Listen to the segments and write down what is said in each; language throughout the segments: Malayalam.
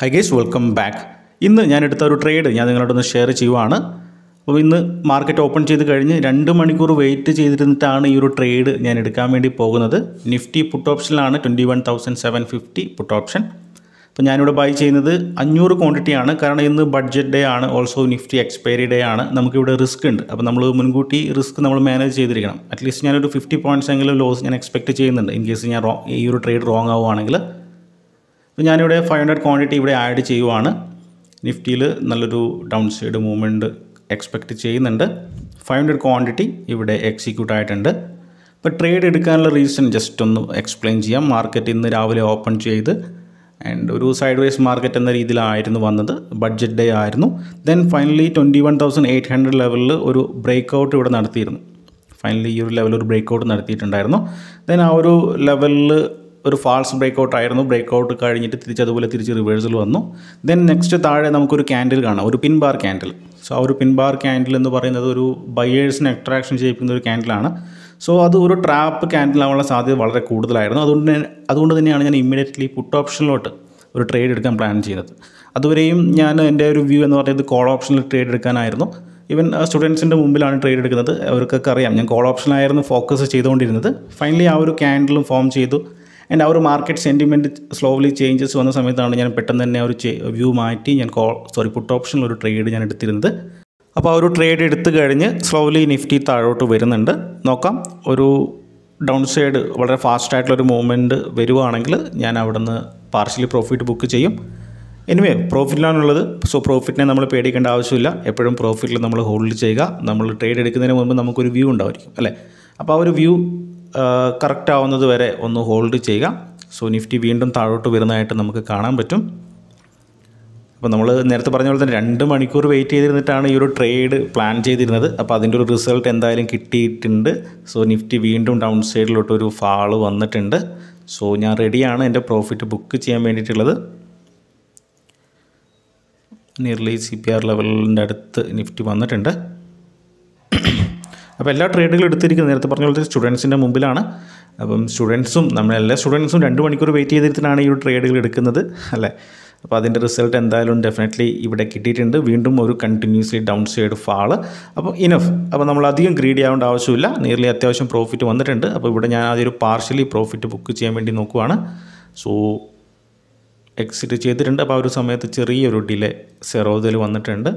ഹൈ ഗേസ് വെൽക്കം ബാക്ക് ഇന്ന് ഞാൻ എടുത്ത ഒരു ട്രേഡ് ഞാൻ നിങ്ങളോടൊന്ന് ഷെയർ ചെയ്യുവാണ് അപ്പോൾ ഇന്ന് മാർക്കറ്റ് ഓപ്പൺ ചെയ്ത് കഴിഞ്ഞ് രണ്ട് മണിക്കൂർ വെയിറ്റ് ചെയ്തിരുന്നിട്ടാണ് ഈ ഒരു ട്രേഡ് ഞാൻ എടുക്കാൻ വേണ്ടി പോകുന്നത് നിഫ്റ്റി പുട്ട് ഓപ്ഷനിലാണ് twenty one thousand seven fifty put option അപ്പോൾ ഞാനിവിടെ ബൈ ചെയ്യുന്നത് അഞ്ഞൂറ് ക്വാണ്ടിറ്റിയാണ് കാരണം ഇന്ന് ബഡ്ജറ്റ് ഡേ ആണ് ഓൾസോ നിഫ്റ്റി എക്സ്പയറി ഡേ ആണ് നമുക്കിവിടെ റിസ്ക് ഉണ്ട് അപ്പോൾ നമ്മൾ മുൻകൂട്ടി റിസ്ക് നമ്മൾ മാനേജ് ചെയ്തിരിക്കണം അറ്റ്ലീസ്റ്റ് ഞാനൊരു ഫിഫ്റ്റി പോയിൻറ്റ്സ് എങ്കിലും ലോസ് ഞാൻ എക്സ്പെക്ട് ചെയ്യുന്നുണ്ട് ഇൻ കേസ് ഞാൻ ഈ ഒരു ട്രേഡ് റോങ് ആവുകയാണെങ്കിൽ അപ്പോൾ ഞാനിവിടെ ഫൈവ് ഹൺഡ്രഡ് ക്വാണ്ടിറ്റി ഇവിടെ ആഡ് ചെയ്യുവാണ് നിഫ്റ്റിയിൽ നല്ലൊരു ഡൗൺ സൈഡ് മൂവ്മെൻറ്റ് എക്സ്പെക്റ്റ് ചെയ്യുന്നുണ്ട് ഫൈവ് ഹൺഡ്രഡ് ക്വാണ്ടിറ്റി ഇവിടെ എക്സിക്യൂട്ട് ആയിട്ടുണ്ട് അപ്പോൾ ട്രേഡ് എടുക്കാനുള്ള റീസൺ ജസ്റ്റ് ഒന്ന് എക്സ്പ്ലെയിൻ ചെയ്യാം മാർക്കറ്റ് ഇന്ന് രാവിലെ ഓപ്പൺ ചെയ്ത് ആൻഡ് ഒരു സൈഡ് വൈസ് മാർക്കറ്റ് എന്ന രീതിയിലായിരുന്നു വന്നത് ബഡ്ജറ്റ് ഡേ ആയിരുന്നു then finally twenty one thousand eight hundred ലെവലിൽ ഒരു ബ്രേക്ക് ഔട്ട് ഇവിടെ നടത്തിയിരുന്നു ഫൈനലി ഈ ഒരു ലെവലിൽ ഒരു ബ്രേക്ക് ഔട്ട് നടത്തിയിട്ടുണ്ടായിരുന്നു ദെൻ ആ ഒരു ലെവലിൽ ഒരു ഫാൾസ് ബ്രേക്ക്ഔട്ട് ആയിരുന്നു ഔട്ട് കഴിഞ്ഞിട്ട് തിരിച്ച് അതുപോലെ തിരിച്ച് റിവേഴ്സൽ വന്നു ദെൻ നെക്സ്റ്റ് താഴെ നമുക്കൊരു ക്യാൻഡിൽ കാണാം ഒരു പിൻ ബാർ ക്യാൻഡിൽ സോ ആ ഒരു പിൻ ബാർ ക്യാൻഡിൽ എന്ന് പറയുന്നത് ഒരു ബയേഴ്സിനെ അട്രാക്ഷൻ ചെയ്യിപ്പിക്കുന്ന ഒരു ക്യാൻഡിലാണ് സോ അത് ഒരു ട്രാപ്പ് ക്യാൻഡിലാവാനുള്ള സാധ്യത വളരെ കൂടുതലായിരുന്നു അതുകൊണ്ട് അതുകൊണ്ട് തന്നെയാണ് ഞാൻ ഇമ്മീഡിയറ്റ്ലി പുട്ട് ഓപ്ഷനിലോട്ട് ഒരു ട്രേഡ് എടുക്കാൻ പ്ലാൻ ചെയ്തത് അതുവരെയും ഞാൻ എൻ്റെ ഒരു വ്യൂ എന്ന് പറയുന്നത് കോൾ ഓപ്ഷനിൽ ട്രേഡ് എടുക്കാനായിരുന്നു ഈവൻ സ്റ്റുഡൻസിൻ്റെ മുമ്പിലാണ് ട്രേഡ് എടുക്കുന്നത് അവർക്കൊക്കെ അറിയാം ഞാൻ കോൾ ഓപ്ഷനായിരുന്നു ഫോക്കസ് ചെയ്തുകൊണ്ടിരുന്നത് ഫൈനലി ആ ഒരു ക്യാൻഡിലും ഫോം ചെയ്തു ആൻഡ് ആ ഒരു മാർക്കറ്റ് സെൻറ്റിമെൻറ്റ് സ്ലോലി ചേഞ്ചസ് വന്ന സമയത്താണ് ഞാൻ പെട്ടെന്ന് തന്നെ ഒരു വ്യൂ മാറ്റി ഞാൻ കോൾ സോറി പുട്ട് ഓപ്ഷനിൽ ഒരു ട്രേഡ് ഞാൻ എടുത്തിരുന്നത് അപ്പോൾ ആ ഒരു ട്രേഡ് എടുത്തു കഴിഞ്ഞ് സ്ലോലി നിഫ്റ്റി താഴോട്ട് വരുന്നുണ്ട് നോക്കാം ഒരു ഡൗൺ സൈഡ് വളരെ ഫാസ്റ്റായിട്ടുള്ളൊരു മൂവ്മെൻറ്റ് വരുവാണെങ്കിൽ ഞാൻ അവിടുന്ന് പാർഷ്യലി പ്രോഫിറ്റ് ബുക്ക് ചെയ്യും എനിവേ പ്രോഫിറ്റിലാണുള്ളത് സോ പ്രോഫിറ്റിനെ നമ്മൾ പേടിക്കേണ്ട ആവശ്യമില്ല എപ്പോഴും പ്രോഫിറ്റിൽ നമ്മൾ ഹോൾഡ് ചെയ്യുക നമ്മൾ ട്രേഡ് എടുക്കുന്നതിന് മുമ്പ് നമുക്കൊരു വ്യൂ ഉണ്ടായിരിക്കും അല്ലേ അപ്പോൾ ആ ഒരു വ്യൂ കറക്റ്റ് ആവുന്നത് വരെ ഒന്ന് ഹോൾഡ് ചെയ്യുക സോ നിഫ്റ്റി വീണ്ടും താഴോട്ട് വരുന്നതായിട്ട് നമുക്ക് കാണാൻ പറ്റും അപ്പോൾ നമ്മൾ നേരത്തെ പറഞ്ഞ പോലെ തന്നെ രണ്ട് മണിക്കൂർ വെയിറ്റ് ചെയ്തിരുന്നിട്ടാണ് ഈ ഒരു ട്രേഡ് പ്ലാൻ ചെയ്തിരുന്നത് അപ്പോൾ അതിൻ്റെ ഒരു റിസൾട്ട് എന്തായാലും കിട്ടിയിട്ടുണ്ട് സോ നിഫ്റ്റി വീണ്ടും ഡൗൺ സൈഡിലോട്ട് ഒരു ഫാള് വന്നിട്ടുണ്ട് സോ ഞാൻ റെഡിയാണ് എൻ്റെ പ്രോഫിറ്റ് ബുക്ക് ചെയ്യാൻ വേണ്ടിയിട്ടുള്ളത് നിയർലി സി പി ആർ ലെവലിൻ്റെ അടുത്ത് നിഫ്റ്റി വന്നിട്ടുണ്ട് അപ്പോൾ എല്ലാ ട്രേഡുകളും എടുത്തിരിക്കുന്നത് നേരത്തെ പറഞ്ഞ പോലത്തെ സ്റ്റുഡൻസിൻ്റെ മുമ്പിലാണ് അപ്പം സ്റ്റുഡൻസും നമ്മളെല്ലാ സ്റ്റുഡൻസും രണ്ട് മണിക്കൂർ വെയിറ്റ് ചെയ്തിരുത്തിനാണ് ഈ ഒരു ട്രേഡുകൾ എടുക്കുന്നത് അല്ലേ അപ്പോൾ അതിൻ്റെ റിസൾട്ട് എന്തായാലും ഡെഫിനറ്റ്ലി ഇവിടെ കിട്ടിയിട്ടുണ്ട് വീണ്ടും ഒരു കണ്ടിന്യൂസ്ലി ഡൗൺ സൈഡ് ഫാള് അപ്പോൾ ഇനഫ് അപ്പോൾ നമ്മൾ അധികം ഗ്രീഡി ആവേണ്ട ആവശ്യമില്ല നിയർലി അത്യാവശ്യം പ്രോഫിറ്റ് വന്നിട്ടുണ്ട് അപ്പോൾ ഇവിടെ ഞാൻ ആദ്യം ഒരു പാർഷ്യലി പ്രോഫിറ്റ് ബുക്ക് ചെയ്യാൻ വേണ്ടി നോക്കുവാണ് സോ എക്സിറ്റ് ചെയ്തിട്ടുണ്ട് അപ്പോൾ ആ ഒരു സമയത്ത് ചെറിയൊരു ഡിലേ സെറോതിൽ വന്നിട്ടുണ്ട്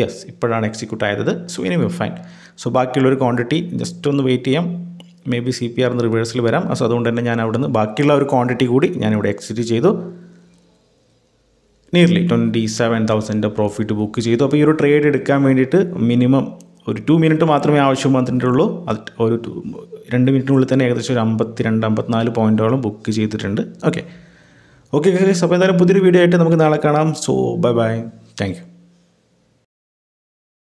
യെസ് ഇപ്പോഴാണ് എക്സിക്യൂട്ട് ആയത് സോ ഇനി വി ഫൈൻ സോ ബാക്കിയുള്ളൊരു ക്വാണ്ടിറ്റി ജസ്റ്റ് ഒന്ന് വെയിറ്റ് ചെയ്യാം മേ ബി സി പി എന്ന് റിവേഴ്സിൽ വരാം സോ അതുകൊണ്ട് തന്നെ ഞാൻ അവിടുന്ന് ബാക്കിയുള്ള ഒരു ക്വാണ്ടിറ്റി കൂടി ഞാനിവിടെ എക്സിറ്റ് ചെയ്തു nearly twenty seven thousand profit book ചെയ്തു അപ്പോൾ ഈ ഒരു ട്രേഡ് എടുക്കാൻ വേണ്ടിയിട്ട് മിനിമം ഒരു ടു മിനിറ്റ് മാത്രമേ ആവശ്യം വന്നിട്ടുള്ളൂ അത് ഒരു രണ്ട് മിനിറ്റിനുള്ളിൽ തന്നെ ഏകദേശം ഒരു അമ്പത്തി രണ്ട് അമ്പത്തിനാല് പോയിൻറ്റോളം ബുക്ക് ചെയ്തിട്ടുണ്ട് ഓക്കെ ഓക്കെ അപ്പോൾ എന്തായാലും പുതിയൊരു വീഡിയോ ആയിട്ട് നമുക്ക് നാളെ കാണാം സോ ബൈ ബൈ താങ്ക്